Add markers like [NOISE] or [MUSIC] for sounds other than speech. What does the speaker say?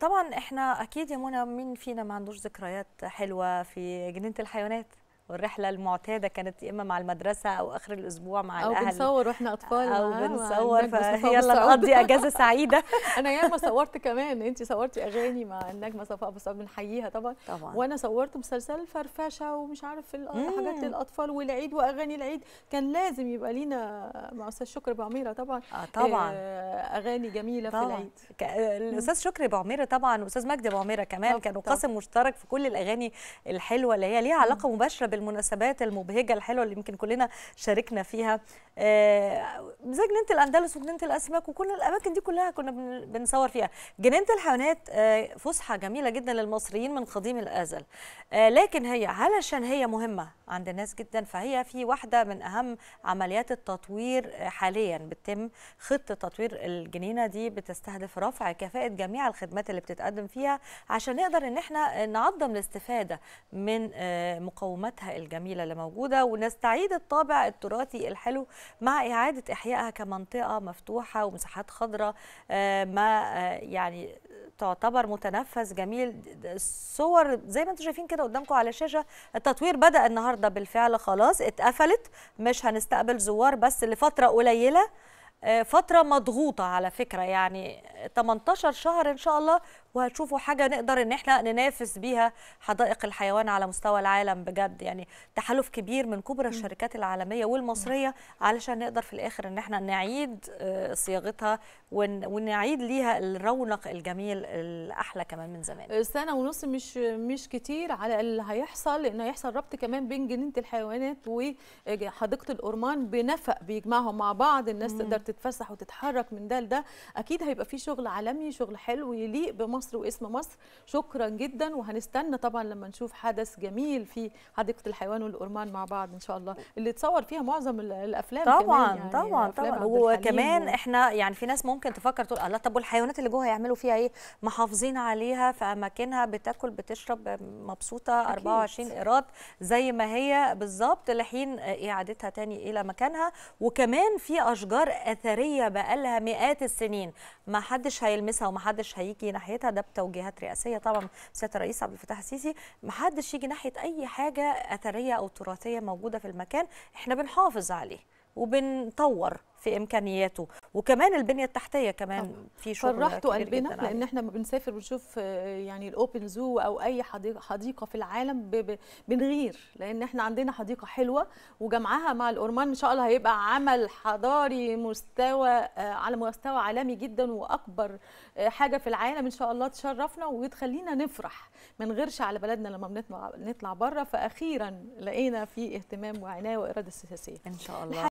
طبعا احنا اكيد يا منى مين فينا ما عندوش ذكريات حلوه في جنينه الحيوانات والرحله المعتاده كانت يا اما مع المدرسه او اخر الاسبوع مع أو الاهل او بنصور واحنا اطفال او بنصور يلا نقضي اجازه سعيده [LAUGHS] [LAUGHS] انا ياما صورت كمان انت صورتي اغاني مع النجمه صفاء ابو بنحييها طبعا طبعا وانا صورت مسلسل فرفشه ومش عارف حاجات للاطفال والعيد واغاني العيد كان لازم يبقى لينا مع استاذ شكري بعميره طبعا آه طبعا آه، اغاني جميله طبعا. في العيد آه، الاستاذ شكري بعميره طبعا واستاذ مجدي بعميره كمان كانوا قاسم مشترك في كل الاغاني الحلوه اللي هي ليها علاقه مباشره المناسبات المبهجه الحلوه اللي يمكن كلنا شاركنا فيها آه، زي جنينه الاندلس وجنينه الاسماك وكل الاماكن دي كلها كنا بنصور فيها جنينه الحيوانات آه، فسحه جميله جدا للمصريين من قديم الازل آه، لكن هي علشان هي مهمه عند الناس جدا فهي في واحده من اهم عمليات التطوير حاليا بتتم خطه تطوير الجنينه دي بتستهدف رفع كفاءه جميع الخدمات اللي بتتقدم فيها عشان نقدر ان احنا نعظم الاستفاده من مقوماتها الجميلة اللي موجودة ونستعيد الطابع التراثي الحلو مع إعادة إحيائها كمنطقة مفتوحة ومساحات خضراء آه، ما آه، يعني تعتبر متنفس جميل الصور زي ما انتم شايفين كده قدامكم على الشاشة التطوير بدأ النهاردة بالفعل خلاص اتقفلت مش هنستقبل زوار بس لفترة قليلة آه، فترة مضغوطة على فكرة يعني 18 شهر إن شاء الله وهتشوفوا حاجة نقدر إن إحنا ننافس بيها حدائق الحيوان على مستوى العالم بجد يعني تحالف كبير من كبرى الشركات العالمية والمصرية علشان نقدر في الآخر إن إحنا نعيد آه، صياغتها ونعيد ليها الرونق الجميل الأحلى كمان من زمان. سنة ونص مش مش كتير على اللي هيحصل لأنه هيحصل ربط كمان بين جنينة الحيوانات وحديقة الأورمان بنفق بيجمعهم مع بعض الناس تقدر تتفسح وتتحرك من ده لده اكيد هيبقى في شغل عالمي شغل حلو يليق بمصر واسم مصر شكرا جدا وهنستنى طبعا لما نشوف حدث جميل في حديقه الحيوان والقرمان مع بعض ان شاء الله اللي اتصور فيها معظم الافلام طبعا كمان يعني طبعا طبعا وكمان و... احنا يعني في ناس ممكن تفكر تقول الله طب والحيوانات اللي جوه هيعملوا فيها ايه محافظين عليها في اماكنها بتاكل بتشرب مبسوطه أكيد. 24 قراط زي ما هي بالظبط لحين اعادتها تاني الى مكانها وكمان في اشجار أثرية بقالها مئات السنين ما حدش هيلمسها وما حدش هيجي ناحيتها ده بتوجيهات رئاسية طبعا سيادة الرئيس عبد الفتاح السيسي ما حدش يجي ناحية أي حاجة أثرية أو تراثية موجودة في المكان احنا بنحافظ عليه وبنطور في امكانياته وكمان البنيه التحتيه كمان في شغل فرحتوا قلبنا لان احنا لما بنسافر بنشوف آه، يعني الاوبن زو او اي حديقه في العالم بنغير لان احنا عندنا حديقه حلوه وجمعها مع الاورمان ان شاء الله هيبقى عمل حضاري مستوى آه، على مستوى عالمي جدا واكبر آه، حاجه في العالم ان شاء الله تشرفنا وتخلينا نفرح ما نغيرش على بلدنا لما بنطلع نطلع بره فاخيرا لقينا في اهتمام وعنايه واراده سياسيه ان شاء الله